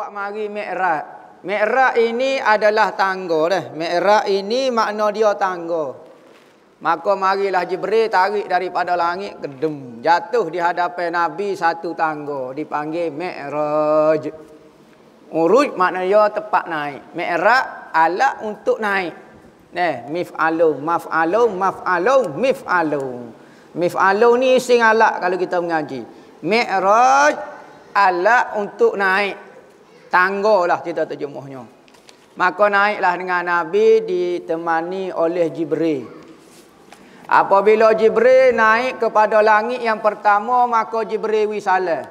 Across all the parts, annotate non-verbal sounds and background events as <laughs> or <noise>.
buat mari mi'rad. Mi'rad ini adalah tangga dah. Mi'rad ini makna dia tangga. Maka marilah Jibril tarik daripada langit kedem. Jatuh di hadapan Nabi satu tangga. Dipanggil Mi'raj. Uruj maknanya tepat naik. Mi'raj alat untuk naik. Nih, mif'alung, maf'alung, maf'alung, mif'alung. Mif'alung ni sing alat kalau kita mengaji. Mi'raj alat untuk naik. Tanggalah cerita terjemuhnya. Maka naiklah dengan Nabi ditemani oleh Jibril. Apabila Jibril naik kepada langit yang pertama, maka Jibril wisalah.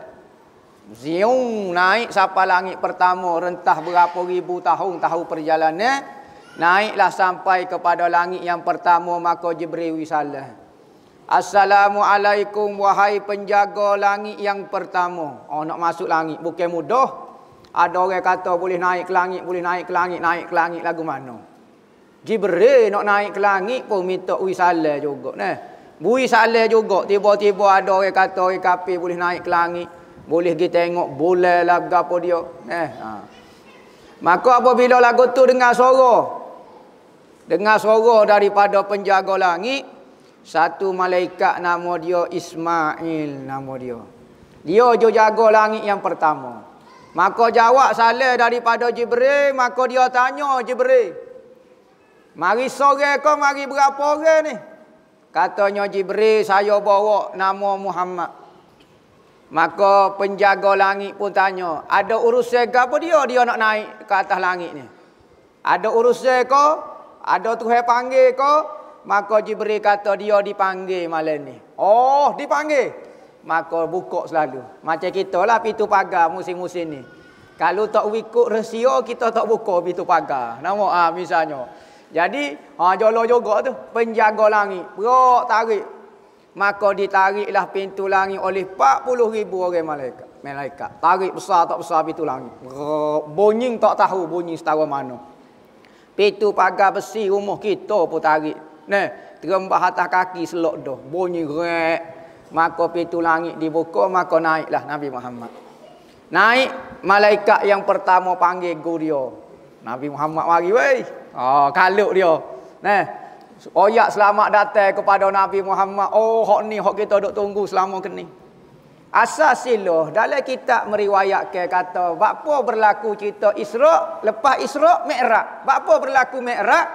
Ziung naik sampai langit pertama, rentah berapa ribu tahun tahu perjalanannya. Naiklah sampai kepada langit yang pertama, maka Jibril wisalah. Assalamualaikum wahai penjaga langit yang pertama. Oh nak masuk langit, bukan mudah. Ada orang kata boleh naik ke langit, boleh naik ke langit, naik ke langit lagu mana? Jibril nak naik ke langit pun minta ui salah juga. Nah. Bui salah juga. Tiba-tiba ada orang kata orang kapi boleh naik ke langit. Boleh kita tengok boleh lagu apa dia. Nah. Ha. Maka apabila lagu tu dengar suara. Dengar suara daripada penjaga langit. Satu malaikat nama dia Ismail nama dia. Dia jaga langit yang pertama. Maka jawab salih daripada Jibril, maka dia tanya Jibril. Mari sore kau, mari berapa orang ni? Katanya Jibril, saya bawa nama Muhammad. Maka penjaga langit pun tanya, ada urusan ke apa dia? Dia nak naik ke atas langit ni. Ada urusan ke? Ada tuhe panggil ke? Maka Jibril kata dia dipanggil malam ni. Oh, dipanggil maka buka selalu. Macam kita lah pintu pagar musim-musim ni. Kalau tak ikut resio kita tak buka pintu pagar. Nama ah ha, misalnya. Jadi ha ah, jolo juga tu penjaga langit. Berak tarik. Maka ditariklah pintu langit oleh 40 ribu orang malaikat. Malaikat tarik besar tak besar pintu langit. Bunyi tak tahu bunyi setara mana. Pintu pagar besi rumah kita pun tarik. Nah, terembah atas kaki selok dah. Bunyi rek maka pintu langit dibuka maka naiklah Nabi Muhammad. Naik malaikat yang pertama panggil guria. Nabi Muhammad mari wei. Oh kaluk dia. Nah. Oyak selamat datang kepada Nabi Muhammad. Oh hok ni hok kita dok tunggu selama kini. Asal silah dalam kitab meriwayatkan kata apa berlaku cerita Isra' lepas Isra' Mi'raj. Apa berlaku Mi'raj?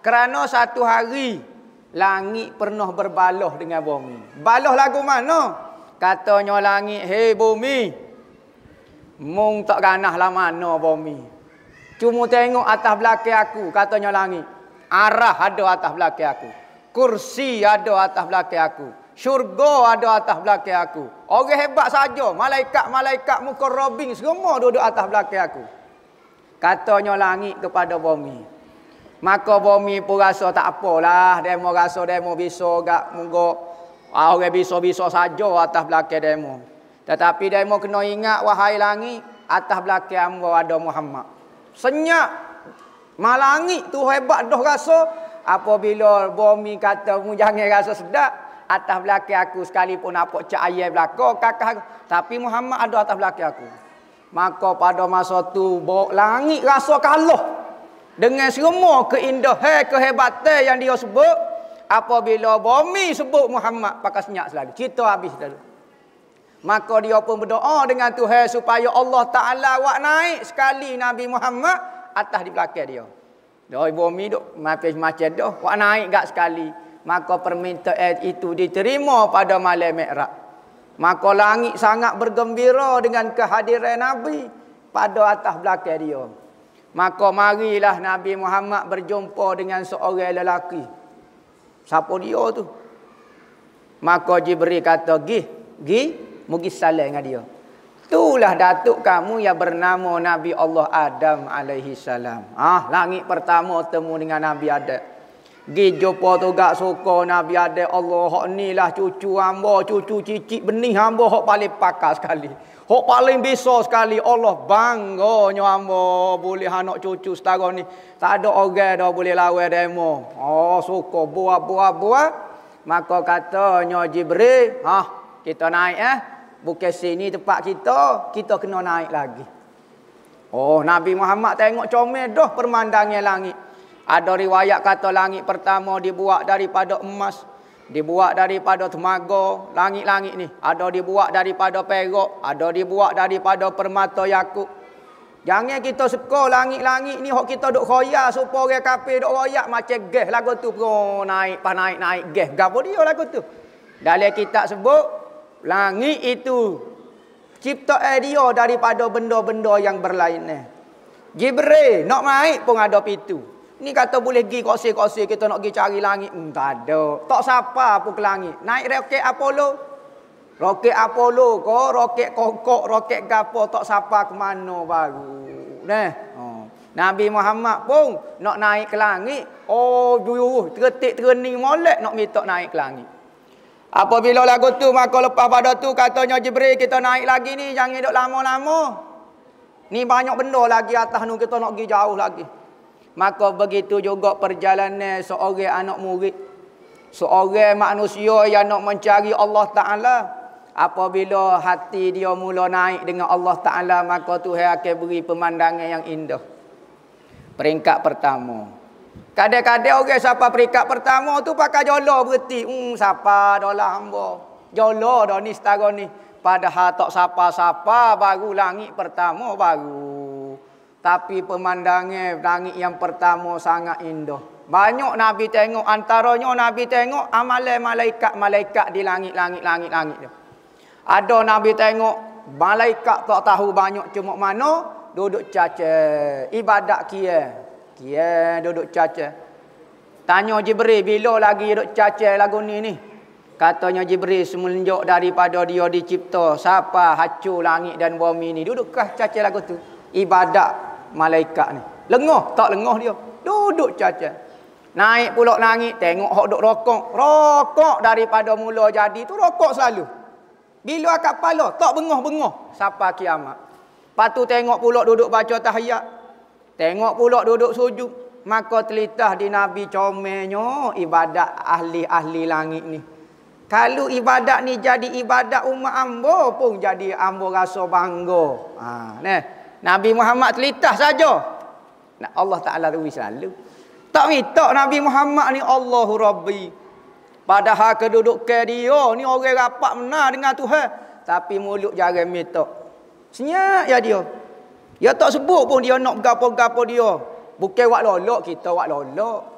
Kerana satu hari Langit pernah berbaloh dengan bumi. Baloh lagu mana? Katanya langit, hei bumi. Mung tak ganah lah mana bumi. Cuma tengok atas belakang aku, katanya langit. Arah ada atas belakang aku. Kursi ada atas belakang aku. Syurga ada atas belakang aku. Orang hebat saja. Malaikat-malaikat muka robing semua duduk atas belakang aku. Katanya langit kepada bumi. Maka bumi pun rasa tak apalah. Demo rasa demo bisa gak munggu. Ah, orang bisa-bisa saja atas belakang demo. Tetapi demo kena ingat wahai langi Atas belakang amba ada Muhammad. Senyap. malangi tu hebat dah rasa. Apabila bumi kata mu jangan rasa sedap. Atas belakang aku pun nampak cak ayah belakang kakak. Tapi Muhammad ada atas belakang aku. Maka pada masa tu langit rasa kalah dengan semua keindahan kehebatan yang dia sebut apabila bumi sebut Muhammad pakai senyap selalu cerita habis dulu maka dia pun berdoa dengan Tuhan supaya Allah Taala wak naik sekali Nabi Muhammad atas di belakang dia doa bumi duk macam macam doh wak naik gak sekali maka permintaan itu diterima pada malam Mi'raj maka langit sangat bergembira dengan kehadiran Nabi pada atas belakang dia Maka marilah Nabi Muhammad berjumpa dengan seorang lelaki. Siapa dia tu? Maka Jibril kata, "Gih, gih, mugi salam dengan dia." Itulah datuk kamu yang bernama Nabi Allah Adam alaihi salam. Ah, langit pertama temu dengan Nabi Adam. Gi jumpa tu gak suka Nabi Adam. Allah hok nilah cucu hamba, cucu cicit benih hamba hok paling pakar sekali. Hok paling biso sekali Allah bangga nyambo boleh anak cucu setara ni. Tak ada orang dah boleh lawan demo. Oh suka buah-buah buah. Maka katanya Jibril, ha kita naik eh. Bukan sini tempat kita, kita kena naik lagi. Oh Nabi Muhammad tengok comel dah permandangan langit. Ada riwayat kata langit pertama dibuat daripada emas dibuat daripada temaga langit-langit ni ada dibuat daripada perak ada dibuat daripada permata yakut jangan kita suka langit-langit ni hok kita duk khoya supaya orang kafir duk macam geh lagu tu pun naik pa naik naik geh. gapo dia lagu tu dalam kita sebut langit itu cipta dia daripada benda-benda yang berlainan Jibril nak naik pun ada pintu. Ni kata boleh pergi kosi-kosi kita nak pergi cari langit. Hmm, tak ada. Tak siapa pun ke langit. Naik roket Apollo. Roket Apollo ke, roket kokok, roket gapo tak siapa ke mana baru. neh oh. Nabi Muhammad pun nak naik ke langit. Oh, duyuh, tergetik terening molek nak minta naik ke langit. Apabila lagu tu, maka lepas pada tu katanya Jibril kita naik lagi ni. Jangan duduk lama-lama. Ni banyak benda lagi atas ni kita nak pergi jauh lagi. Maka begitu juga perjalanan seorang anak murid. Seorang manusia yang nak mencari Allah Ta'ala. Apabila hati dia mula naik dengan Allah Ta'ala. Maka Tuhan akan beri pemandangan yang indah. Peringkat pertama. Kadang-kadang orang siapa peringkat pertama tu pakai jolo berhenti. Hmm, siapa dah lah hamba. Jolo dah ni setara ni. Padahal tak siapa-siapa baru langit pertama baru. Tapi pemandangan langit yang pertama sangat indah. Banyak Nabi tengok antaranya Nabi tengok amalan malaikat-malaikat di langit-langit-langit-langit Ada Nabi tengok malaikat tak tahu banyak cuma mana duduk caca ibadat kia. Kia duduk caca. Tanya Jibril bila lagi duduk caca lagu ni ni. Katanya Jibril semenjak daripada dia dicipta siapa hacu langit dan bumi ni dudukkah kah caca lagu tu ibadat malaikat ni. Lengoh, tak lengoh dia. Duduk caca. Naik pula langit tengok hok duk rokok. Rokok daripada mula jadi tu rokok selalu. Bila akak kepala tak bengoh-bengoh sampai kiamat. Patu tengok pula duduk baca tahiyat. Tengok pula duduk sujud. Maka telitah di Nabi comenyo ibadat ahli-ahli langit ni. Kalau ibadat ni jadi ibadat umat ambo pun jadi ambo rasa bangga. Ha, neh. Nabi Muhammad telitah saja. Nak Allah Taala tu selalu. Tak minta Nabi Muhammad ni Allahu Rabbi. Padahal kedudukan dia ni orang rapat benar dengan Tuhan, tapi mulut jarang minta. Senyap ya dia. Dia ya tak sebut pun dia nak gapo-gapo dia. Bukan wak lolok kita wak lolok.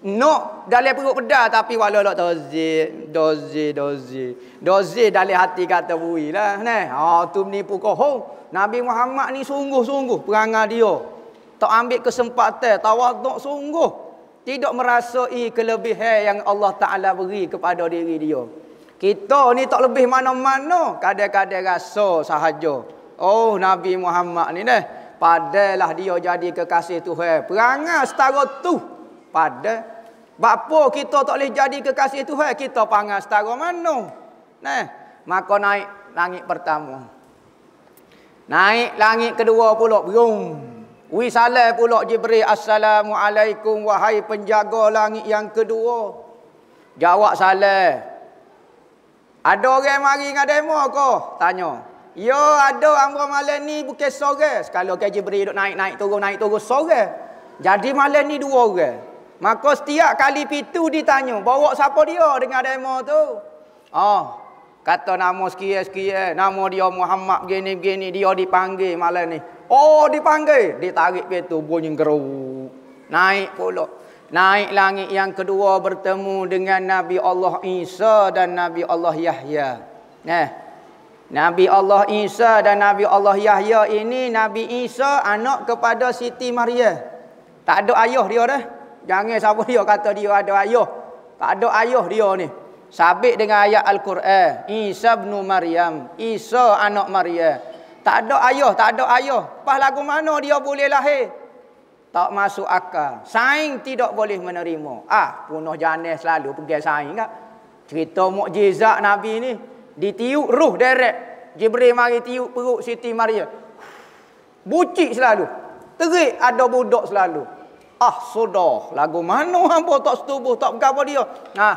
No, dalam perut pedal tapi walau lak dozi, dozi, dozi. Dozi dalam hati kata bui lah. Ne. Ha, oh, tu menipu kau. Nabi Muhammad ni sungguh-sungguh perangai dia. Tak ambil kesempatan, tawaduk sungguh. Tidak merasai kelebihan yang Allah Ta'ala beri kepada diri dia. Kita ni tak lebih mana-mana. Kadang-kadang rasa sahaja. Oh, Nabi Muhammad ni ne. Padahlah dia jadi kekasih Tuhan. Perangai setara tu. Hai pada bapa kita tak boleh jadi kekasih Tuhan kita pangas setara mana nah maka naik langit pertama naik langit kedua pula brung wi salam pula jibril assalamualaikum wahai penjaga langit yang kedua jawab salam ada orang mari dengan demo ke tanya Ya ada ambo malam ni bukan sore. Sekali ke Jibril duk naik-naik turun naik turun sore. Jadi malam ni dua orang. Maka setiap kali pitu ditanya, bawa siapa dia dengan demo tu? Oh, kata nama sekian-sekian, nama dia Muhammad gini-gini, dia dipanggil malam ni. Oh, dipanggil. Ditarik pitu, bunyi geruk. Naik pula. Naik langit yang kedua bertemu dengan Nabi Allah Isa dan Nabi Allah Yahya. Eh. Nabi Allah Isa dan Nabi Allah Yahya ini Nabi Isa anak kepada Siti Maria. Tak ada ayah dia dah. Jangan siapa dia kata dia ada ayah. Tak ada ayah dia ni. Sabit dengan ayat Al-Quran. Isa bin Maryam. Isa anak Maria, Tak ada ayah, tak ada ayah. Pas lagu mana dia boleh lahir? Tak masuk akal. Saing tidak boleh menerima. Ah, punah janis selalu pergi saing kan? Cerita mukjizat Nabi ni. Ditiup ruh derek. Jibril mari tiup perut Siti Maria. Bucik selalu. Terik ada budak selalu ah sudah lagu mana hamba tak setubuh tak berkata dia nah ha,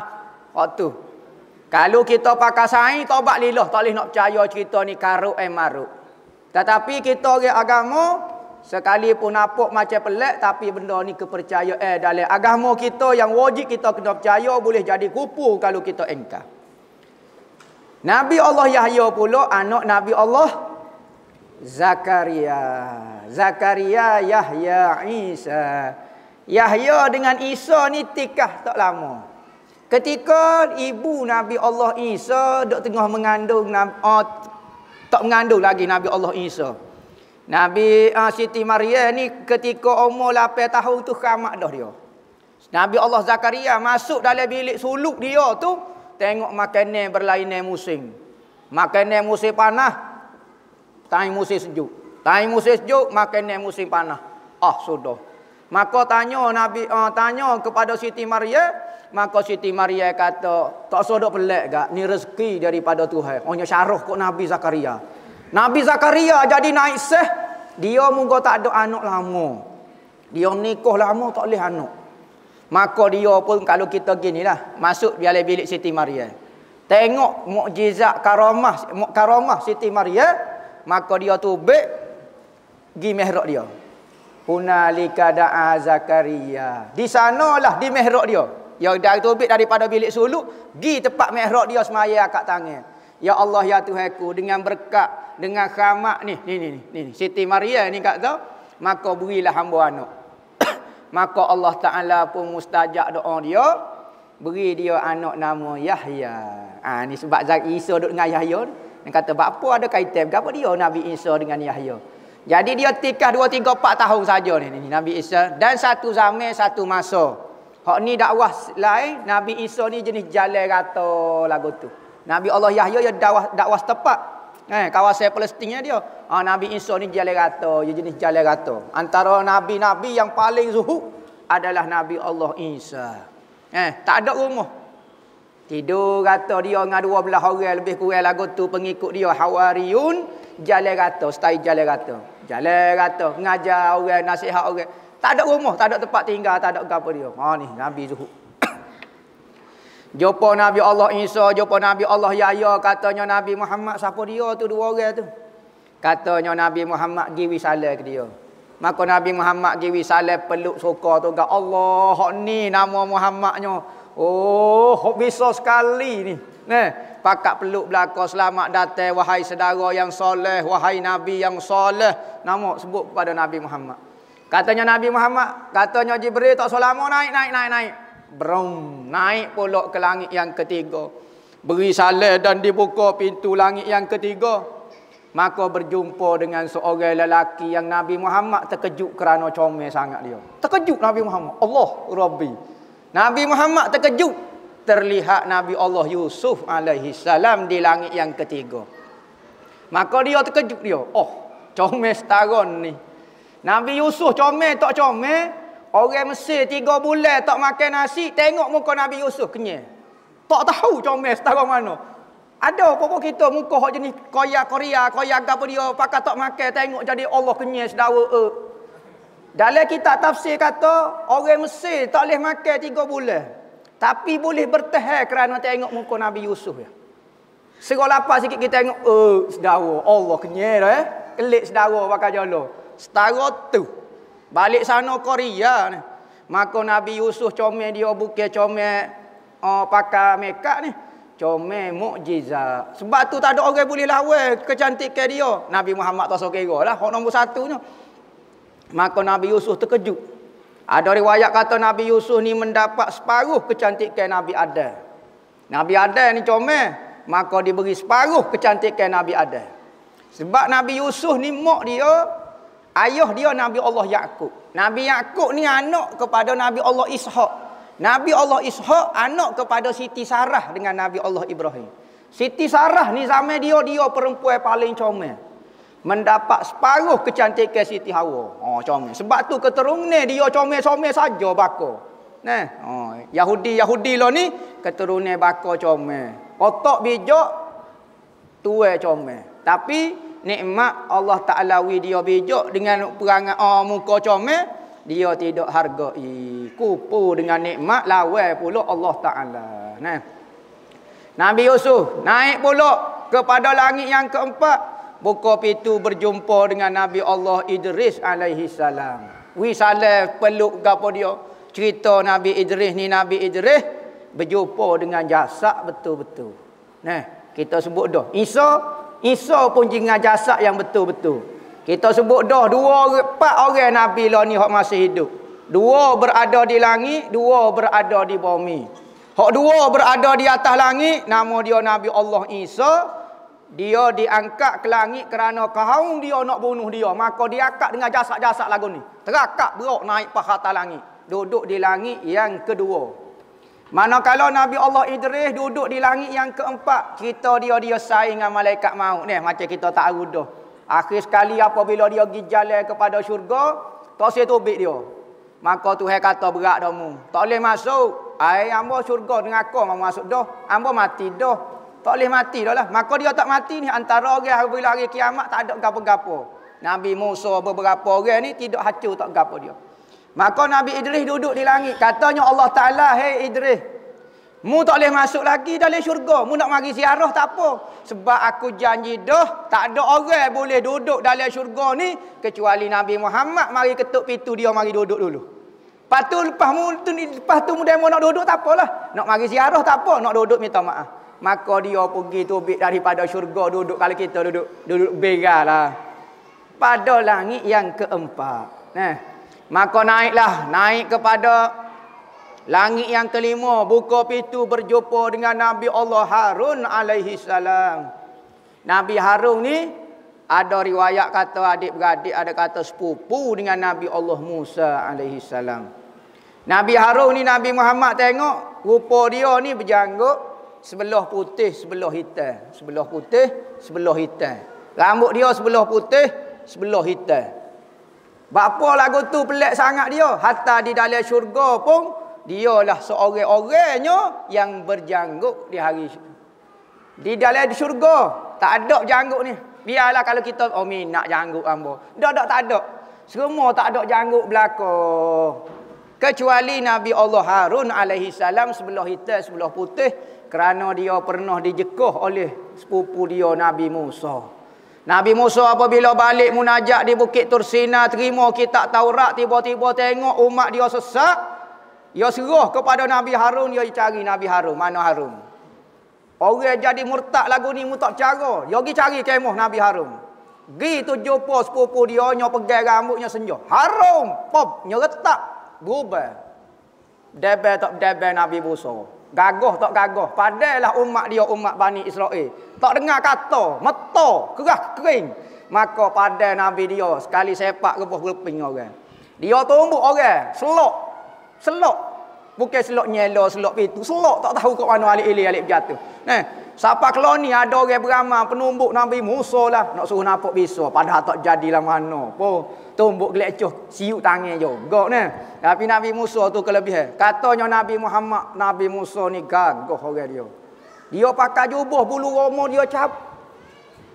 waktu kalau kita pakai sain tobat lilah tak boleh nak percaya cerita ni karuk eh maruk tetapi kita orang agama sekalipun nampak macam pelik tapi benda ni kepercayaan eh, dalam agama kita yang wajib kita kena percaya boleh jadi kupu kalau kita engkar Nabi Allah Yahya pula anak Nabi Allah Zakaria Zakaria Yahya Isa Yahya dengan Isa ni tikah tak lama. Ketika ibu Nabi Allah Isa dok tengah mengandung oh, tak mengandung lagi Nabi Allah Isa. Nabi uh, Siti Maria ni ketika umur 8 tahun tu khamak dah dia. Nabi Allah Zakaria masuk dalam bilik suluk dia tu tengok makanan berlainan musim. Makanan musim panah, time musim sejuk. Time musim sejuk, makanan musim panah. Ah sudah. Maka tanya Nabi uh, tanya kepada Siti Maria, maka Siti Maria kata, tak sodok pelik gak, ni rezeki daripada Tuhan. Hanya syarah kok Nabi Zakaria. Nabi Zakaria jadi naik seh, dia muka tak ada anak lama. Dia nikah lama tak boleh anak. Maka dia pun kalau kita gini lah, masuk biar bilik Siti Maria. Tengok mukjizat karamah, karamah Siti Maria, maka dia tubik, gi mihrak dia. Hunalika da'a Zakaria. Di sanalah di mihrab dia. Yang dari tubik daripada bilik suluk Gi tempat mihrab dia semaya kat tangan. Ya Allah ya Tuhanku dengan berkat dengan rahmat ni ni ni ni, ni. Siti Maria ni kat tu maka berilah hamba anak. <coughs> maka Allah Taala pun mustajab doa dia beri dia anak nama Yahya. Ah ha, ni sebab Zakaria duduk dengan Yahya. Dia kata, apa ada kaitan? Apa dia Nabi Isa dengan Yahya? Jadi dia tikah 2 3 4 tahun saja ni, ni Nabi Isa dan satu zaman satu masa. Hak ni dakwah lain Nabi Isa ni jenis jalan rata lagu tu. Nabi Allah Yahya dia dakwah dakwah tepat. Eh kawasan Palestinnya dia. Ha, Nabi Isa ni jalan rata, dia jenis jalan rata. Antara nabi-nabi yang paling zuhud adalah Nabi Allah Isa. Eh tak ada rumah. Tidur kata dia dengan 12 orang lebih kurang lagu tu pengikut dia Hawariyun jalan rata, stai jalan rata. Jalan rata, mengajar orang, nasihat orang. Tak ada rumah, tak ada tempat tinggal, tak ada apa dia. Ha ni Nabi Zuhud. <coughs> jumpa Nabi Allah Isa, jumpa Nabi Allah Yahya, katanya Nabi Muhammad siapa dia tu dua orang tu. Katanya Nabi Muhammad gi wisala ke dia. Maka Nabi Muhammad gi wisala peluk suka tu kata Allah, hok ni nama Muhammadnya. Oh, hok bisa sekali ni. Nah, pakak peluk belakang selamat datang wahai saudara yang soleh, wahai nabi yang soleh. Nama sebut kepada Nabi Muhammad. Katanya Nabi Muhammad, katanya Jibril tak selama naik naik naik naik. Brum, naik pula ke langit yang ketiga. Beri salam dan dibuka pintu langit yang ketiga. Maka berjumpa dengan seorang lelaki yang Nabi Muhammad terkejut kerana comel sangat dia. Terkejut Nabi Muhammad. Allah Rabbi. Nabi Muhammad terkejut terlihat Nabi Allah Yusuf alaihi salam di langit yang ketiga. Maka dia terkejut dia. Oh, comel setaron ni. Nabi Yusuf comel tak comel. Orang Mesir tiga bulan tak makan nasi. Tengok muka Nabi Yusuf kenyal. Tak tahu comel setaron mana. Ada apa kita muka hak jenis koya korea, koya apa dia. Pakai tak makan tengok jadi Allah kenyal sedawa. Uh. Dalam kita tafsir kata, orang Mesir tak boleh makan tiga bulan. Tapi boleh bertahan kerana tengok muka Nabi Yusuf ya. Segala lapar sikit kita tengok, eh sedara, Allah kenyal eh. Kelik sedara pakai jala. Setara tu. Balik sana Korea ni. Maka Nabi Yusuf comel dia bukan comel oh, pakai mekak ni. Comel mukjizat. Sebab tu tak ada orang boleh lawan kecantikan dia. Nabi Muhammad tak sokera lah. Hak nombor satunya. Maka Nabi Yusuf terkejut. Ada riwayat kata Nabi Yusuf ni mendapat separuh kecantikan Nabi Adam. Nabi Adam ni comel, maka diberi separuh kecantikan Nabi Adam. Sebab Nabi Yusuf ni mak dia, ayah dia Nabi Allah Yakub. Nabi Yakub ni anak kepada Nabi Allah Ishak. Nabi Allah Ishak anak kepada Siti Sarah dengan Nabi Allah Ibrahim. Siti Sarah ni zaman dia dia perempuan paling comel mendapat separuh kecantikan Siti Hawa. Oh, comel. Sebab tu keterungne dia comel-comel saja Bako. Nah, oh, Yahudi Yahudi lo ni keterungne bako comel. Otak bijak tua comel. Tapi nikmat Allah Taala wi dia bijak dengan perangai oh, muka comel dia tidak hargai kupu dengan nikmat lawan pula Allah Taala. Nah. Nabi Yusuf naik pula kepada langit yang keempat Buka pintu berjumpa dengan Nabi Allah Idris alaihi salam. Wi salam peluk gapo dia. Cerita Nabi Idris ni Nabi Idris berjumpa dengan jasad betul-betul. Nah, kita sebut dah. Isa, Isa pun dengan jasad yang betul-betul. Kita sebut dah dua orang, empat orang Nabi lah ni hak masih hidup. Dua berada di langit, dua berada di bumi. Hak dua berada di atas langit, nama dia Nabi Allah Isa dia diangkat ke langit kerana kaum dia nak bunuh dia. Maka diangkat dengan jasad-jasad lagu ni. Terakak berok naik pahata langit. Duduk di langit yang kedua. Manakala Nabi Allah Idris duduk di langit yang keempat. Kita dia dia saing dengan malaikat maut nih Macam kita tak rudah. Akhir sekali apabila dia pergi jalan kepada syurga. Tak saya tubik dia. Maka Tuhan kata berat domu. Tak boleh masuk. Ayah ambo syurga dengan aku masuk dah. Ambo mati dah. Tak boleh mati dah lah. Maka dia tak mati ni antara orang apabila hari kiamat tak ada gapo-gapo. Nabi Musa beberapa orang ni tidak hancur tak gapo dia. Maka Nabi Idris duduk di langit. Katanya Allah Ta'ala, hei Idris. Mu tak boleh masuk lagi dalam syurga. Mu nak mari ziarah tak apa. Sebab aku janji dah tak ada orang boleh duduk dalam syurga ni. Kecuali Nabi Muhammad mari ketuk pintu dia mari duduk dulu. Lepas tu lepas mu, tu, lepas tu mu dia mau nak duduk tak apalah. Nak mari ziarah tak apa. Nak duduk minta maaf maka dia pergi tubik daripada syurga duduk kalau kita duduk duduk begalah, pada langit yang keempat nah maka naiklah naik kepada langit yang kelima buka pintu berjumpa dengan nabi Allah Harun alaihi salam nabi Harun ni ada riwayat kata adik-beradik ada kata sepupu dengan nabi Allah Musa alaihi salam Nabi Harun ni Nabi Muhammad tengok rupa dia ni berjanggut sebelah putih sebelah hitam sebelah putih sebelah hitam rambut dia sebelah putih sebelah hitam bapa lagu tu pelik sangat dia hatta di dalam syurga pun dia dialah seorang-orangnya yang berjanggut di hari di dalam syurga tak ada janggut ni biarlah kalau kita oh nak janggut ambo, tak ada, tak ada semua tak ada janggut belaka kecuali Nabi Allah Harun alaihi salam sebelah hitam sebelah putih kerana dia pernah dijekuh oleh sepupu dia Nabi Musa. Nabi Musa apabila balik munajat di Bukit Tursina terima kitab Taurat tiba-tiba tengok umat dia sesak. Dia serah kepada Nabi Harun, dia cari Nabi Harun. Mana Harun? Orang jadi murtad lagu ni mu tak cara. Dia pergi cari kemah Nabi Harun. Gi tu jumpa sepupu dia nya pegai rambutnya senja. harum. pop nya retak berubah. Debel tak debel Nabi Musa. Gagoh, tak gagoh. Padailah umat dia umat Bani Israel. Tak dengar kata. Mata. Kerah kering. Maka pada Nabi dia. Sekali sepak rebus berleping orang. Dia tumbuk orang. Selok. Selok. Bukan selok nyela, selok pintu. Selok tak tahu kat mana alik ilik, alik berjatuh. Nah. Siapa kalau ni ada orang beramah penumbuk Nabi Musa lah. Nak suruh nampak biso Padahal tak jadilah mana. po tumbuk gelecoh. Siuk tangan je. Gok ni. Tapi Nabi Musa tu kelebihan. Katanya Nabi Muhammad. Nabi Musa ni gagah orang dia. Dia pakai jubah bulu romo dia cap.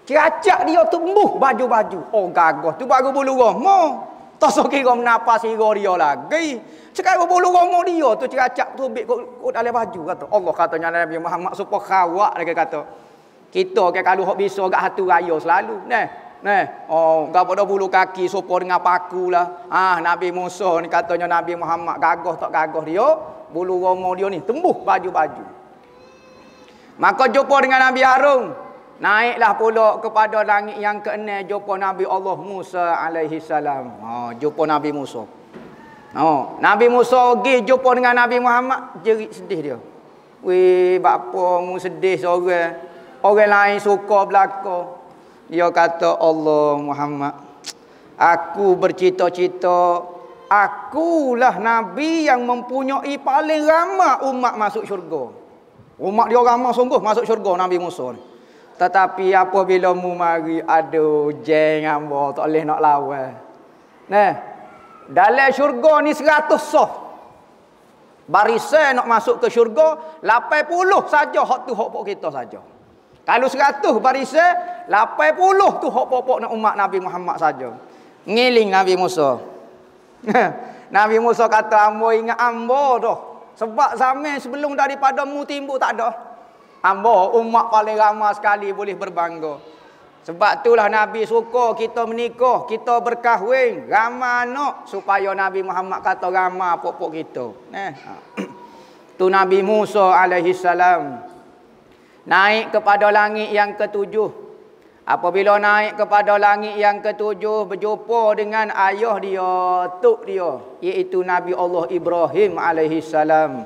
Ceracak dia tumbuh baju-baju. Oh gagah. Tu baru bulu romo. Tak so kira si hero dia lagi. Cakap apa bulu romo dia tu ceracak tu ambil kot alih baju kata. Allah katanya Nabi Muhammad supa khawak lagi kata. Kita kan kalau hok bisa gak satu raya selalu. neh neh oh, gak pada bulu kaki supa dengan paku lah. Ah, Nabi Musa ni katanya Nabi Muhammad gagah tak gagah dia, bulu romo dia ni tembus baju-baju. Maka jumpa dengan Nabi Harun, Naiklah pula kepada langit yang keenam jumpa Nabi Allah Musa alaihi salam. Ha oh, jumpa Nabi Musa. Oh, Nabi Musa pergi jumpa dengan Nabi Muhammad, jerit sedih dia. Weh, bapa mu sedih seorang. Orang lain suka belaka. Dia kata, "Allah Muhammad, aku bercita-cita akulah nabi yang mempunyai paling ramai umat masuk syurga." Umat dia ramai sungguh masuk syurga Nabi Musa ni. Tetapi apabila mu mari ada jeng hamba tak boleh nak lawan. Nah. Dalam syurga ni 100 soh Barisan nak masuk ke syurga 80 saja hak tu hak pok kita saja. Kalau 100 barisan 80 tu hak pokok pok nak umat Nabi Muhammad saja. Ngiling Nabi Musa. <laughs> Nabi Musa kata ambo ingat ambo doh. Sebab zaman sebelum daripada mu timbu tak ada. Amba umat paling ramah sekali boleh berbangga. Sebab itulah Nabi suka kita menikah, kita berkahwin. Ramah anak supaya Nabi Muhammad kata ramah pokok kita. Eh. Ha. <clears throat> tu Nabi Musa alaihi salam. Naik kepada langit yang ketujuh. Apabila naik kepada langit yang ketujuh berjumpa dengan ayah dia, tok dia, iaitu Nabi Allah Ibrahim alaihi salam.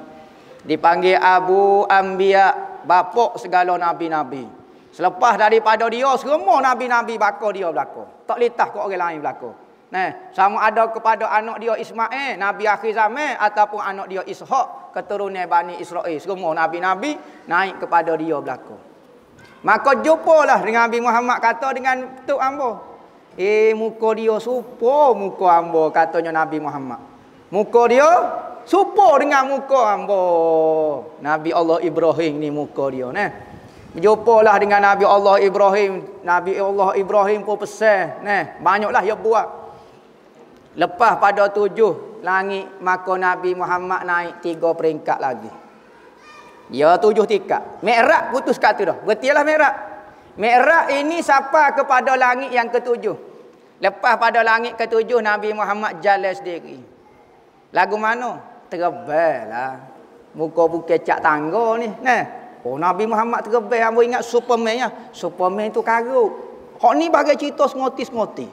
Dipanggil Abu Ambiya bapak segala nabi-nabi. Selepas daripada dia, semua nabi-nabi bakal dia berlaku. Tak letak ke orang lain berlaku. Nah, sama ada kepada anak dia Ismail, Nabi akhir zaman ataupun anak dia Ishak, keturunan Bani Israel. Semua nabi-nabi naik kepada dia berlaku. Maka jumpalah dengan Nabi Muhammad kata dengan Tok Ambo. Eh, muka dia supo muka Ambo katanya Nabi Muhammad. Muka dia serupa dengan muka hangpa. Nabi Allah Ibrahim ni muka dia nah. Berjumpalah dengan Nabi Allah Ibrahim. Nabi Allah Ibrahim pun pesan nah, banyaklah dia buat. Lepas pada tujuh langit maka Nabi Muhammad naik tiga peringkat lagi. Ya tujuh tingkat. Mi'raj putus kat tu dah. Bertialah mi'raj. Mi'raj ini sampai kepada langit yang ketujuh. Lepas pada langit ketujuh Nabi Muhammad jalan sendiri. Lagu mana? Terbel lah. Muka buka cak tangga ni. Nah. Oh Nabi Muhammad terbel. Ambo ingat Superman ya. Superman tu karut. Hak ni bagai cerita semoti-semoti.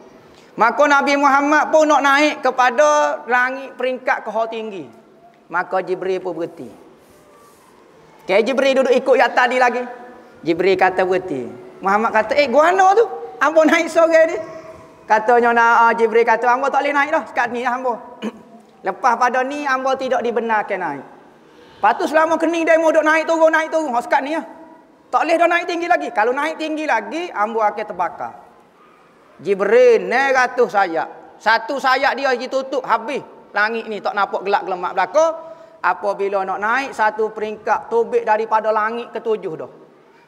Maka Nabi Muhammad pun nak naik kepada langit peringkat ke hak tinggi. Maka Jibril pun berhenti. Kayak Jibril duduk ikut yang tadi lagi. Jibril kata berhenti. Muhammad kata, eh guana tu. Ambo naik sore ni. Katanya nak ah, Jibril kata, ambo tak boleh naik lah. Sekarang ni lah ambo. <clears throat> Lepas pada ni hamba tidak dibenarkan naik. Patu selama kening demo duk naik turun naik turun hok oh, sekat ni ya. Tak boleh dah naik tinggi lagi. Kalau naik tinggi lagi hamba akan terbakar. Jibril 900 sayap. Satu sayap dia tutup, habis. Langit ni tak nampak gelap gelemak belaka. Apabila nak naik satu peringkat tobik daripada langit ketujuh dah.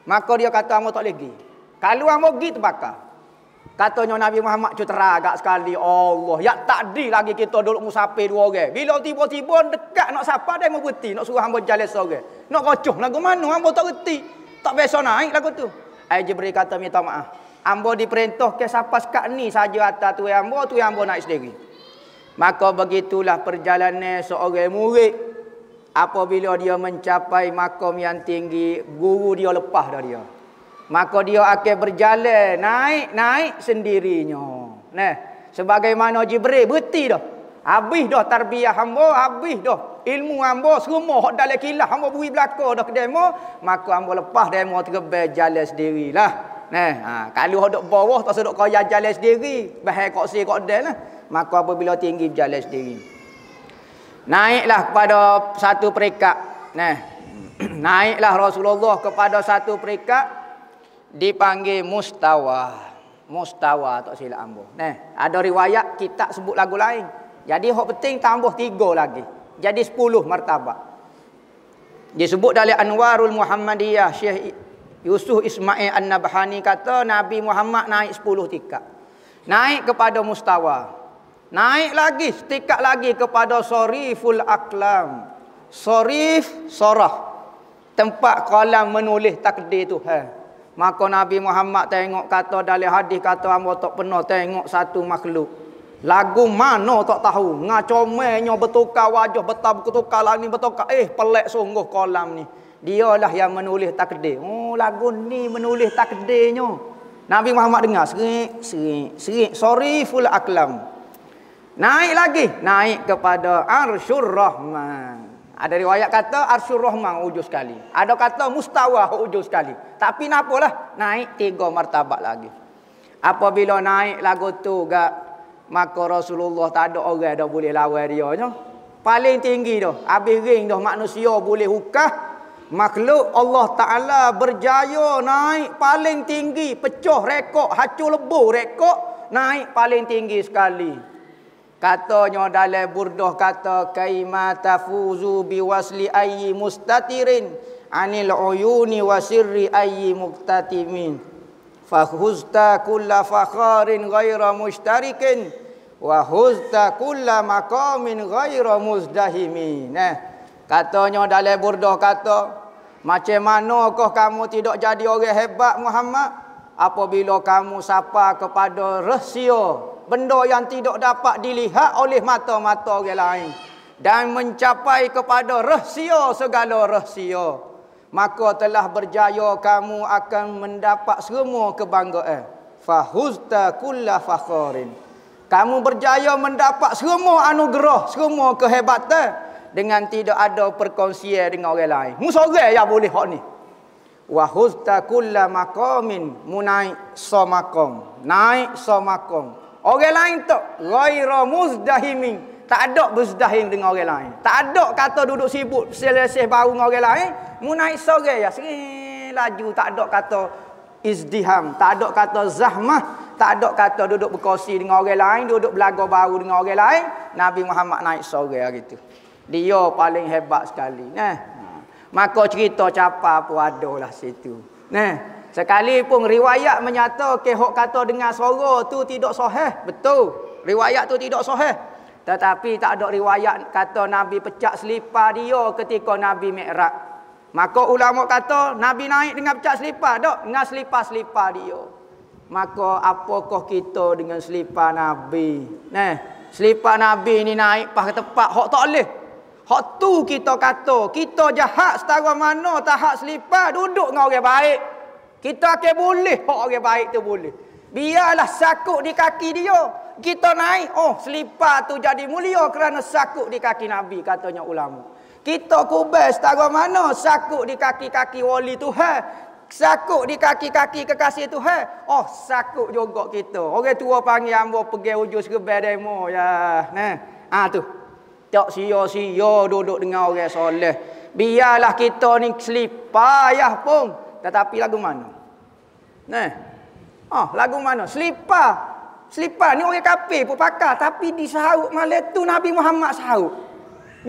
Maka dia kata hamba tak boleh pergi. Kalau hamba pergi terbakar. Katanya Nabi Muhammad cutera agak sekali. Allah, ya di lagi kita duduk musafir dua orang. Bila tiba-tiba dekat nak sapa dia mengerti, nak suruh hamba jalan seorang. Nak kocoh lagu mana hamba tak reti. Tak biasa naik lagu tu. Ai Jibril kata minta maaf. Hamba diperintah ke sapa sekak ni saja atas tu hamba tu yang hamba naik sendiri. Maka begitulah perjalanan seorang murid apabila dia mencapai makam yang tinggi, guru dia lepas dah dia maka dia akan berjalan naik naik sendirinya nah sebagaimana jibril berhenti dah habis dah tarbiyah hamba habis dah ilmu hamba semua hak dalam kilah hamba beri belaka dah ke demo maka hamba lepas demo terbang jalan sendirilah nah ha kalau hak dok bawah tak sedok kaya jalan sendiri bahai kok si kok dan lah maka apabila tinggi berjalan sendiri naiklah kepada satu perikat nah <clears throat> naiklah Rasulullah kepada satu perikat dipanggil mustawa mustawa tak silap ambo nah ada riwayat kita sebut lagu lain jadi hok penting tambah tiga lagi jadi sepuluh martabat disebut dari anwarul muhammadiyah syekh Yusuf Ismail An-Nabhani kata Nabi Muhammad naik sepuluh tikat. Naik kepada mustawa. Naik lagi tikat lagi kepada Sariful Aklam. Sarif Sarah. Tempat kolam menulis takdir Tuhan. Maka Nabi Muhammad tengok kata dalam hadis kata ambo tak pernah tengok satu makhluk. Lagu mana tak tahu. Nga comelnya bertukar wajah, betah bertukar lagi bertukar. Eh pelak sungguh kolam ni. Dialah yang menulis takdir. Oh lagu ni menulis takdirnya. Nabi Muhammad dengar serik serik serik sorry full aklam. Naik lagi, naik kepada Arsyur Rahman. Ada riwayat kata Arsyur Rahman ujung sekali. Ada kata Mustawah ujung sekali. Tapi napalah naik tiga martabat lagi. Apabila naik lagu tu gak maka Rasulullah tak ada orang dah boleh lawan dia nya. Paling tinggi tu, habis ring tu manusia boleh hukah makhluk Allah Taala berjaya naik paling tinggi, pecah rekod, hacu lebur rekod, naik paling tinggi sekali. Katanya dalam burdah kata kaima tafuzu biwasli ayyi mustatirin anil uyuni wa sirri ayyi muktatimin fa huzta kulla fakharin ghaira mushtarikin wa huzta kulla maqamin ghaira muzdahimin Nah, eh, katanya dalam burdah kata macam mana kau kamu tidak jadi orang hebat Muhammad apabila kamu sapa kepada rahsia benda yang tidak dapat dilihat oleh mata-mata orang -mata lain dan mencapai kepada rahsia segala rahsia maka telah berjaya kamu akan mendapat semua kebanggaan fahuzta kullu fakhrin kamu berjaya mendapat semua anugerah semua kehebatan dengan tidak ada perkongsian dengan orang lain mu seorang yang boleh hak ni wa huzta kullu maqamin munai so naik so Orang lain tak ghaira muzdahimi. Tak ada berzdahim dengan orang lain. Tak ada kata duduk sibuk selesih baru dengan orang lain. Mu naik sore ya, sering laju tak ada kata izdiham, tak ada kata zahmah, tak ada kata duduk berkongsi dengan orang lain, duduk belaga baru dengan orang lain. Nabi Muhammad naik sore hari itu. Dia paling hebat sekali. Nah. Maka cerita capa pun ada lah situ. Nah. Sekali Sekalipun riwayat menyata ke hok kata dengan suara tu tidak sahih, betul. Riwayat tu tidak sahih. Tetapi tak ada riwayat kata Nabi pecah selipar dia ketika Nabi Mi'raj. Maka ulama kata Nabi naik dengan pecah selipar, dok, dengan selipar-selipar dia. Maka apakah kita dengan selipar Nabi? Nah, selipar Nabi ni naik pas ke tempat hok tak boleh. Hak tu kita kata, kita jahat setara mana tahap selipar duduk dengan orang baik. Kita akan boleh hak orang baik tu boleh. Biarlah sakut di kaki dia. Kita naik, oh selipar tu jadi mulia kerana sakut di kaki Nabi katanya ulama. Kita kubes setara mana sakut di kaki-kaki wali Tuhan. Sakut di kaki-kaki kekasih Tuhan. Oh sakut juga kita. Orang tua panggil ambo pergi ujus ke bedemo ya. Nah. Ha tu. Tak sia-sia duduk dengan orang soleh. Biarlah kita ni selipar ya pun. Tetapi lagu mana? Nah. Oh, lagu mana? Selipar. Selipar ni orang kafir pun pakar tapi di sahut malam tu Nabi Muhammad sahut.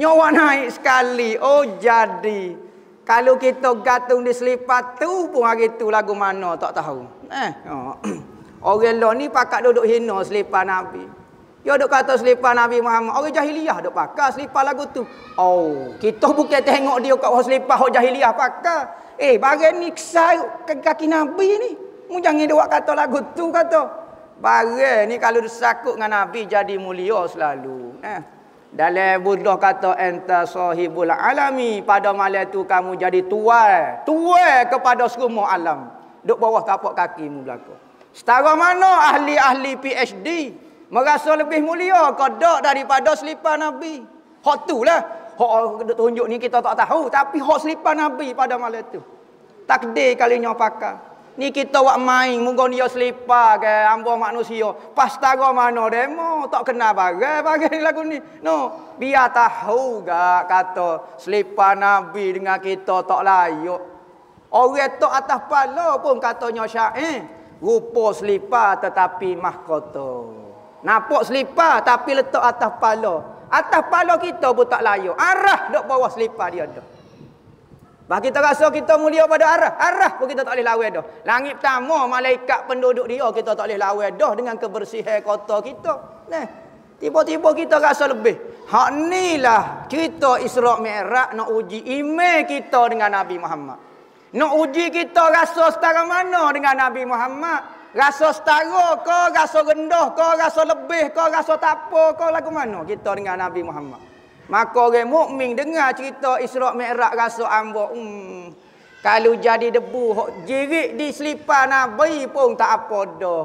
Nyawa naik sekali. Oh jadi. Kalau kita gatung di selipar tu pun hari tu lagu mana tak tahu. Nah, Oh. <clears throat> orang lo ni pakak duduk hina selipar Nabi. Dia duk kata selipar Nabi Muhammad. Orang jahiliyah, duk pakai selipar lagu tu. Oh, kita bukan tengok dia kat orang selipar orang jahiliah pakai. Eh, bagai ni kesal kaki Nabi ni. Mu jangan dia kata lagu tu kata. Bagai ni kalau disakut dengan Nabi jadi mulia selalu. Eh. Dalam buddah kata entah sahibul alami pada malam tu kamu jadi tua, tua kepada semua alam. Duk bawah tapak kakimu belaka. Setara mana ahli-ahli PhD Merasa lebih mulia ke dak daripada selipar Nabi? Hak itulah. Hak tunjuk ni kita tak tahu. Tapi hak selipar Nabi pada malam itu. Takdir kalinya pakar. Ni kita wak main. Mungkin dia selipar ke ambo manusia. Pastara mana demo. Tak kena bagai-bagai lagu ni. No. Biar tahu gak kata selipar Nabi dengan kita tak layak. Orang tak atas pala pun katanya syair. Eh, rupa selipar tetapi mahkotor. Nampak selipar tapi letak atas kepala. Atas kepala kita pun tak layak. Arah dok bawah selipar dia dok. Bah kita rasa kita mulia pada arah. Arah pun kita tak boleh lawan dah. Langit pertama malaikat penduduk dia kita tak boleh lawan dah dengan kebersihan kota kita. Nah. Tiba-tiba kita rasa lebih. Hak inilah cerita Israq Mi'raj nak uji iman kita dengan Nabi Muhammad. Nak uji kita rasa setara mana dengan Nabi Muhammad. Rasa setara kau, rasa rendah kau, rasa lebih kau, rasa tak apa kau lagu mana? Kita dengar Nabi Muhammad. Maka orang mukmin dengar cerita Isra Mikraj rasa ambo. Hmm. Kalau jadi debu, jirik di selipar Nabi pun tak apa dah.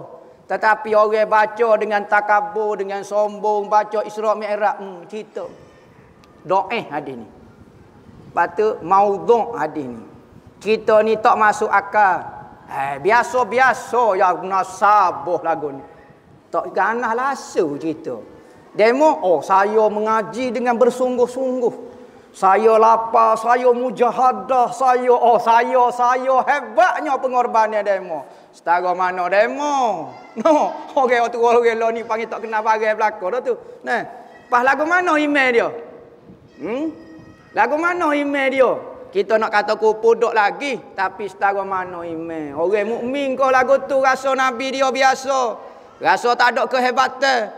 Tetapi orang baca dengan takabur, dengan sombong, baca Isra Mikraj hmm, cerita. Doeh hadis ni. Patut maudhu hadis ni. Kita ni tak masuk akal. Eh, biasa-biasa ya guna sabuh lagu ni. Tak ganah lasu cerita. Demo, oh saya mengaji dengan bersungguh-sungguh. Saya lapar, saya mujahadah, saya, oh saya, saya hebatnya pengorbanan demo. Setara mana demo? <laughs> No, orang okay, tua orang lo ni panggil tak kenal bagai belakang tu. Nah, pas lagu mana email dia? Hmm? Lagu mana email dia? Kita nak kata kupu duk lagi. Tapi setara mana iman. Orang mukmin kau lagu tu rasa Nabi dia biasa. Rasa tak ada kehebatan.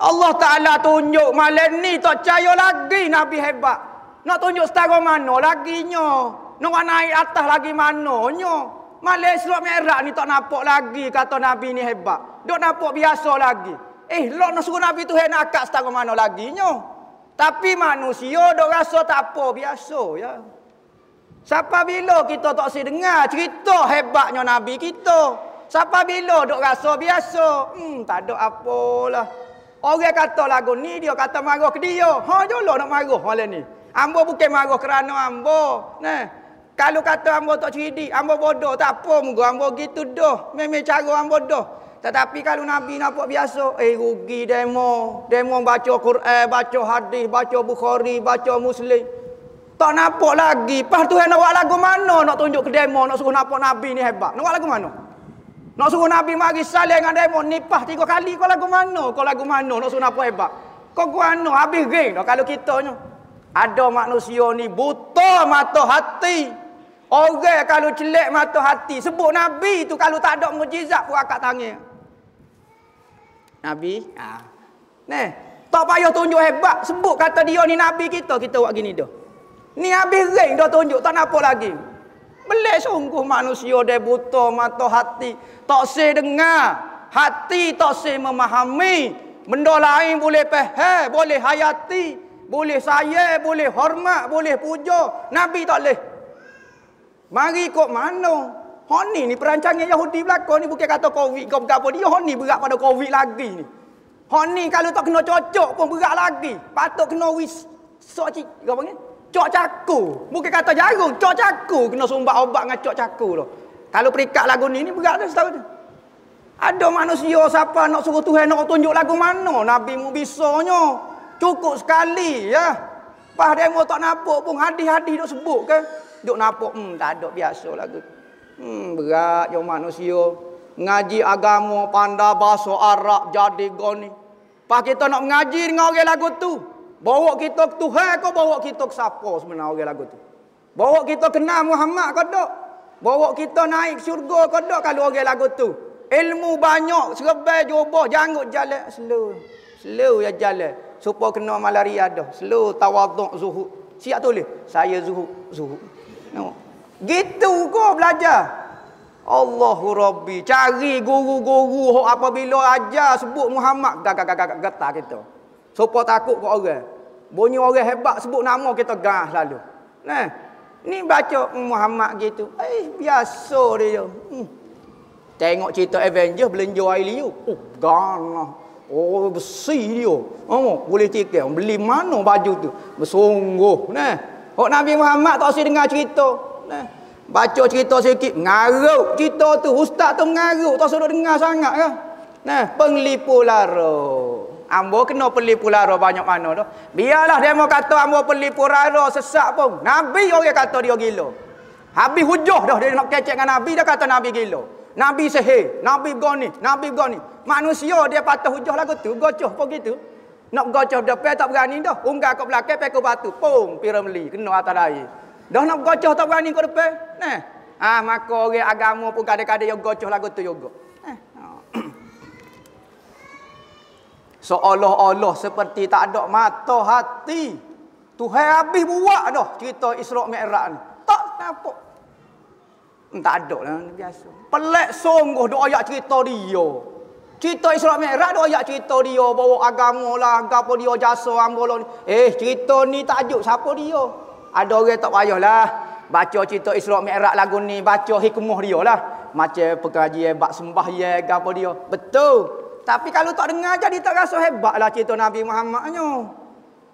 Allah Ta'ala tunjuk malam ni tak percaya lagi Nabi hebat. Nak tunjuk setara mana lagi nyo. Nak naik atas lagi mana nyo. Malam Islam Merah ni tak nampak lagi kata Nabi ni hebat. Duk nampak biasa lagi. Eh, lo nak suruh Nabi tu nak akak setara mana lagi nyo. Tapi manusia dok rasa tak apa biasa ya. Siapa bila kita tak si dengar cerita hebatnya Nabi kita? Siapa bila duk rasa biasa? Hmm, tak ada apalah. Orang kata lagu ni, dia kata marah ke dia. Ha, jolah nak marah malam ni. Ambo bukan marah kerana ambo. Nah, kalau kata ambo tak ceridi, ambo bodoh. Tak apa, muka ambo gitu doh. Memang cara ambo doh. Tetapi kalau Nabi nampak biasa, eh rugi demo. Demo baca Quran, baca hadis, baca Bukhari, baca Muslim. Tak nampak lagi. Pas tu nak buat lagu mana nak tunjuk ke demo, nak suruh nampak Nabi ni hebat. Nak buat lagu mana? Nak suruh Nabi mari salih dengan demo, nipah tiga kali kau lagu mana? Kau lagu mana nak suruh nampak hebat? Kau mana? habis ring dah kalau kita ni. Ada manusia ni buta mata hati. Orang kalau celik mata hati, sebut Nabi tu kalau tak ada mujizat pun akak tangis. Nabi, ha. Ah. Neh, tak payah tunjuk hebat, sebut kata dia ni Nabi kita, kita buat gini dah. Ni habis ring dah tunjuk tak nampak lagi. Belik sungguh manusia dia buta mata hati. Tak sih dengar. Hati tak sih memahami. Benda lain boleh pehel, boleh hayati. Boleh sayang, boleh hormat, boleh puja. Nabi tak leh. Mari kok mano, Honi ni perancangan Yahudi belakang ni bukan kata Covid kau apa dia honi berat pada Covid lagi ni. Honi kalau tak kena cocok pun berat lagi. Patut kena wis sok cik kau panggil cok caku. Mungkin kata jarum, cok caku kena sumbat obat dengan cok caku tu. Kalau perikat lagu ni ni berat tu setahu tu. Ada manusia siapa nak suruh Tuhan nak tunjuk lagu mana? Nabi mu bisanya. Cukup sekali ya. Pas demo tak nampak pun hadis-hadis duk sebut ke? Duk nampak hmm tak ada biasa lagu. Hmm berat yo manusia. Ngaji agama pandai bahasa Arab jadi goni. Pas kita nak mengaji dengan orang lagu tu, Bawa kita ke Tuhan kau bawa kita ke siapa sebenarnya orang lagu tu. Bawa kita kenal Muhammad kau dok. Bawa kita naik syurga kau dok kalau orang lagu tu. Ilmu banyak, serbai jubah, janggut jalan. Slow. Slow ya jalan. Supaya kena malaria dah. Slow tawaduk zuhud. Siap tulis. Saya zuhud. Zuhud. Nampak? Gitu kau belajar. Allahu Rabbi. Cari guru-guru apabila ajar sebut Muhammad. gak gak gak gak gagak kita. Gitu. Sopo takut ke orang? Bunyi orang hebat sebut nama kita gah selalu. Nah. Ni baca Muhammad gitu. Eh biasa dia. Hmm. Tengok cerita Avengers belanja air liu. Oh ganah. Oh besi dia. Oh boleh tikai. Beli mana baju tu? Bersungguh nah. Kok Nabi Muhammad tak usah dengar cerita. Nah. Baca cerita sikit ngaruk cerita tu ustaz tu ngaruk tak usah dengar sangat kan? Nah, penglipu larut. Ambo kena beli pularo banyak mana tu. Biarlah demo kata ambo beli pularo sesak pun. Nabi orang kata dia gila. Habis hujah dah dia nak kecek dengan Nabi dia kata Nabi gila. Nabi sehe, Nabi goni, Nabi goni. Manusia dia patah hujah lagu tu, gocoh pun gitu. Nak gocoh depan tak berani dah. Unggah kat belakang pakai batu, pung piramli kena atas air. Dah nak gocoh tak berani kat depan. Nah. Ah maka orang agama pun kadang-kadang yang gocoh lagu tu juga. Seolah-olah seperti tak ada mata hati. tu habis buat dah cerita Isra' Mi'raj ni. Tak nampak. Hmm, tak ada lah biasa. Pelik sungguh dia ayat cerita dia. Cerita Isra' Mi'raj dia ayat cerita dia. Bawa agama lah. Agama dia jasa ambil Eh cerita ni tajuk siapa dia. Ada orang tak payah lah. Baca cerita Isra' Mi'raj lagu ni. Baca hikmah dia lah. Macam pekerjaan bak sembah ya. Apa dia. Betul. Tapi kalau tak dengar jadi tak rasa hebatlah cerita Nabi Muhammadnya.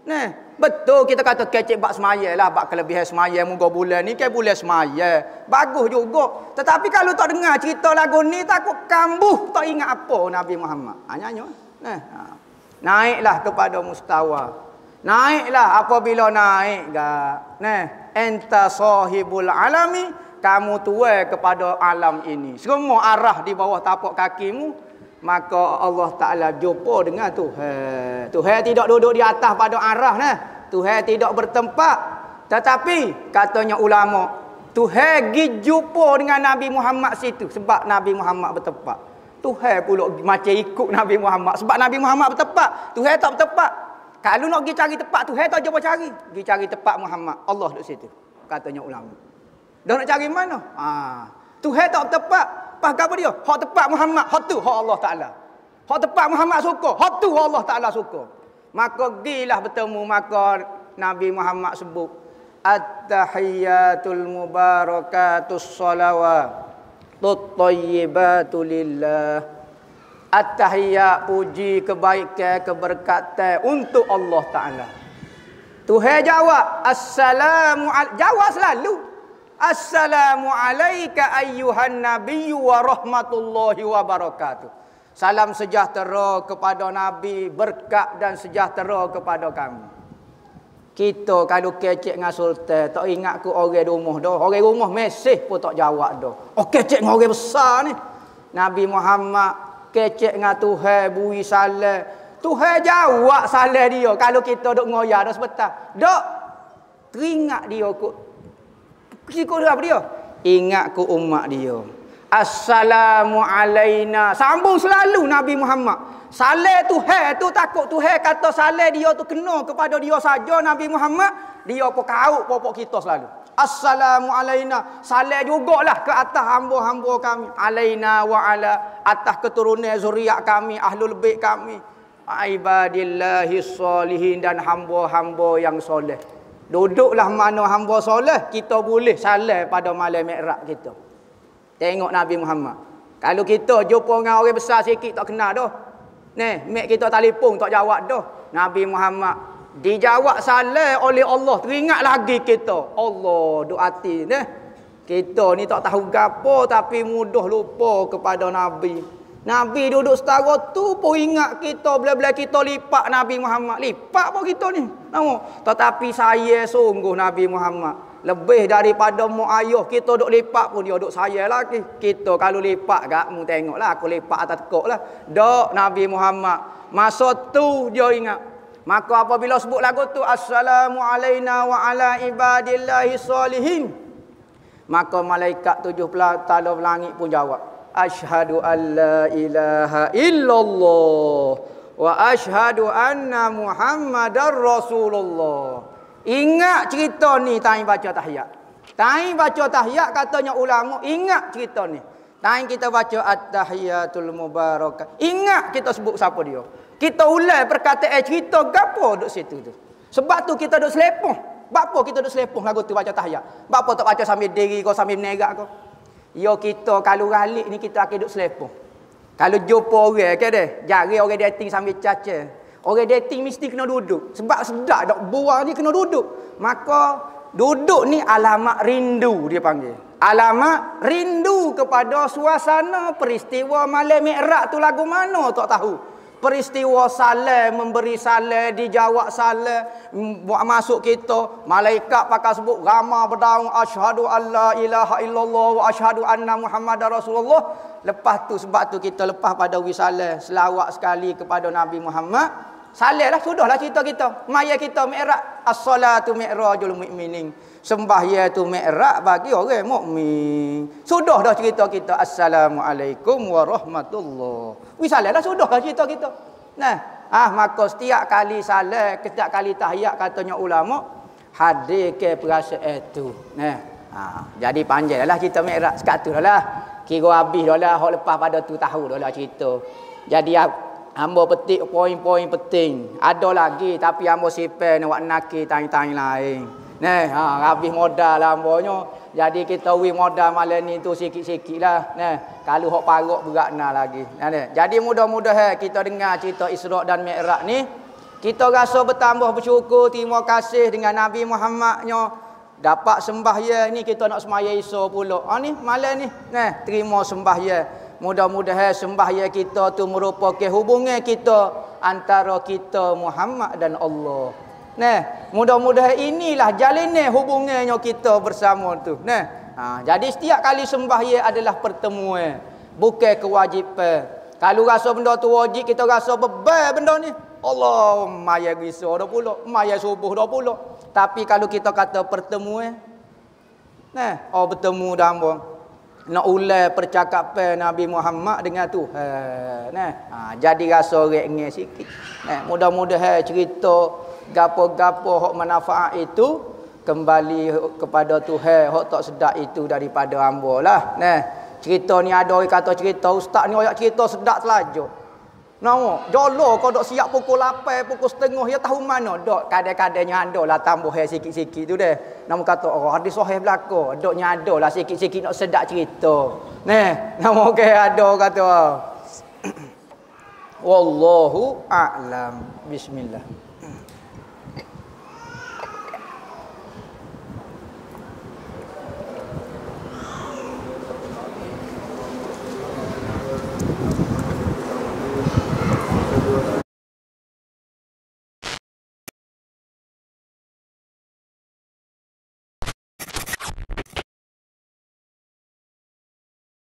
Neh betul kita kata kecik bak semaya lah, bak kelebihan semaya muka bulan ni ke bulan semaya. Bagus juga. Tetapi kalau tak dengar cerita lagu ni takut kambuh tak ingat apa Nabi Muhammad. Hanya nyo. Eh? Ne. Ha. Naiklah kepada mustawa. Naiklah apabila naik gak. Ne, enta sahibul alami kamu tua kepada alam ini. Semua arah di bawah tapak kakimu, maka Allah Taala jumpa dengan Tuhan. Tuhan tidak duduk di atas pada arah nah. Tuhan tidak bertempat. Tetapi katanya ulama, Tuhan gi jumpa dengan Nabi Muhammad situ sebab Nabi Muhammad bertempat. Tuhan pula macam ikut Nabi Muhammad sebab Nabi Muhammad bertempat. Tuhan tak bertempat. Kalau nak pergi cari tempat tu, tak jumpa cari. Pergi cari tempat Muhammad. Allah duduk situ. Katanya ulama. Dah nak cari mana? Ah, ha. Tuhan tak bertempat pas gapo dia hak tepat Muhammad hak tu hak Allah taala hak tepat Muhammad suka hak tu Allah taala suka maka gilah bertemu maka Nabi Muhammad sebut at-tahiyatul mubarakatus salawat tayyibatu lillah at-tahiyat puji kebaikan keberkatan untuk Allah taala Tuhan jawab assalamu al jawab selalu Assalamualaika ayyuhan nabiyyu wa rahmatullahi wa barakatuh. Salam sejahtera kepada Nabi, berkat dan sejahtera kepada kamu. Kita kalau kecek dengan sultan, tak ingat ku orang rumah dah. Orang rumah mesih pun tak jawab dah. Oh kecek dengan orang besar ni. Nabi Muhammad kecek dengan Tuhan, bui salam. Tuhan jawab salam dia kalau kita duk ngoyar dah sebentar. Dok teringat dia ku. Pergi kau apa dia? Ingat ke umat dia. Assalamualaikum. Sambung selalu Nabi Muhammad. Saleh tu he tu takut tu he Kata Saleh dia tu kena kepada dia saja Nabi Muhammad. Dia pun kaut popok kita selalu. Assalamualaikum. Salih jugalah ke atas hamba-hamba kami. Alayna wa ala. Atas keturunan zuriat kami. Ahlul baik kami. Aibadillahi salihin dan hamba-hamba yang soleh. Duduklah mana hamba soleh kita boleh salat pada malam mikrat kita. Tengok Nabi Muhammad. Kalau kita jumpa dengan orang besar sikit tak kenal dah. Ni, mak kita telefon tak jawab dah. Nabi Muhammad dijawab salat oleh Allah teringat lagi kita. Allah doa hati ni. Kita ni tak tahu gapo tapi mudah lupa kepada Nabi. Nabi duduk setara tu pun ingat kita bila-bila kita lipat Nabi Muhammad. Lipat pun kita ni. Nama. Tetapi saya sungguh Nabi Muhammad. Lebih daripada mu ayuh kita duduk lipat pun dia duduk saya lagi. Kita kalau lipat gak mu lah, aku lipat atas tekok lah. Dok Nabi Muhammad. Masa tu dia ingat. Maka apabila sebut lagu tu assalamu alaina wa ala ibadillahis solihin. Maka malaikat tujuh pelataloh langit pun jawab. Ashadu an la ilaha illallah Wa ashadu anna Muhammadar rasulullah Ingat cerita ni Tain baca tahiyat Tain baca tahiyat katanya ulama Ingat cerita ni Tain kita baca At-tahiyatul mubarakat Ingat kita sebut siapa dia Kita ulai perkataan eh, cerita Gapa duduk situ tu Sebab tu kita duduk selepuh Bapa kita duduk selepuh lagu tu baca tahiyat Bapa tak baca sambil diri kau sambil menegak kau Ya kita kalau ralik ni kita akan duduk selepoh. Kalau jumpa orang ke deh, jari orang dating sambil caca. Orang dating mesti kena duduk. Sebab sedak dak buah ni kena duduk. Maka duduk ni alamat rindu dia panggil. Alamat rindu kepada suasana peristiwa malam mikrat tu lagu mana tak tahu. Peristiwa salam memberi salam dijawab salam buat masuk kita malaikat pakai sebut ramah berdaung asyhadu alla ilaha illallah wa asyhadu anna muhammadar rasulullah lepas tu sebab tu kita lepas pada wisalah selawat sekali kepada Nabi Muhammad salam lah sudahlah cerita kita mayat kita mi'raj as-salatu mi'rajul mu'minin sembahyang tu mi'rat bagi orang mukmin. Sudah dah cerita kita assalamualaikum warahmatullahi. Misalnya dah sudah dah cerita kita. Nah, ah maka setiap kali salah, setiap kali tahiyat katanya ulama hadir ke perasa itu. Nah. Ah, jadi panjanglah cerita mi'rat sekat tu lah. Kira habis dah lah hak lepas pada tu tahu dah lah cerita. Jadi ah, hamba petik poin-poin penting. Ada lagi tapi hamba sipai nak nakik tanya-tanya lain. Ni ha habis modal lambanya. Jadi kita wih modal malam ni tu sikit-sikit lah. Ni. Kalau hok parok berat nak lagi. Ni. Jadi mudah-mudahan eh, kita dengar cerita Isra' dan Mi'raj ni. Kita rasa bertambah bersyukur. Terima kasih dengan Nabi Muhammadnya. Dapat sembah ya. Ni kita nak semaya iso pula. Ha ni malam ni. ni. Terima sembah ya. Mudah-mudahan eh, sembah kita tu merupakan hubungan kita. Antara kita Muhammad dan Allah. Nah, mudah-mudahan inilah jalannya hubungannya kita bersama tu. Nah, ha, jadi setiap kali sembahyang adalah pertemuan, bukan kewajipan. Kalau rasa benda tu wajib, kita rasa beban benda ni. Allah, maya risau dah pula, maya subuh dah pula. Tapi kalau kita kata pertemuan, nah, oh bertemu dah apa? Nak ulai percakapan Nabi Muhammad dengan tu. Nah, ha, jadi rasa ringan sikit. Nah, mudah-mudahan cerita gapo-gapo hok manfaat itu kembali kepada Tuhan hok tak sedak itu daripada hamba lah nah cerita ni ada orang kata cerita ustaz ni ayat cerita sedak selaju nama jolo kau dok siap pukul 8 pukul setengah ya tahu mana dok kadang-kadangnya ada lah tambah sikit-sikit tu deh nama kata orang oh, ada sahih belaka doknya ada lah sikit-sikit nak sedak cerita nah nama ke ada kata <clears throat> Wallahu a'lam bismillah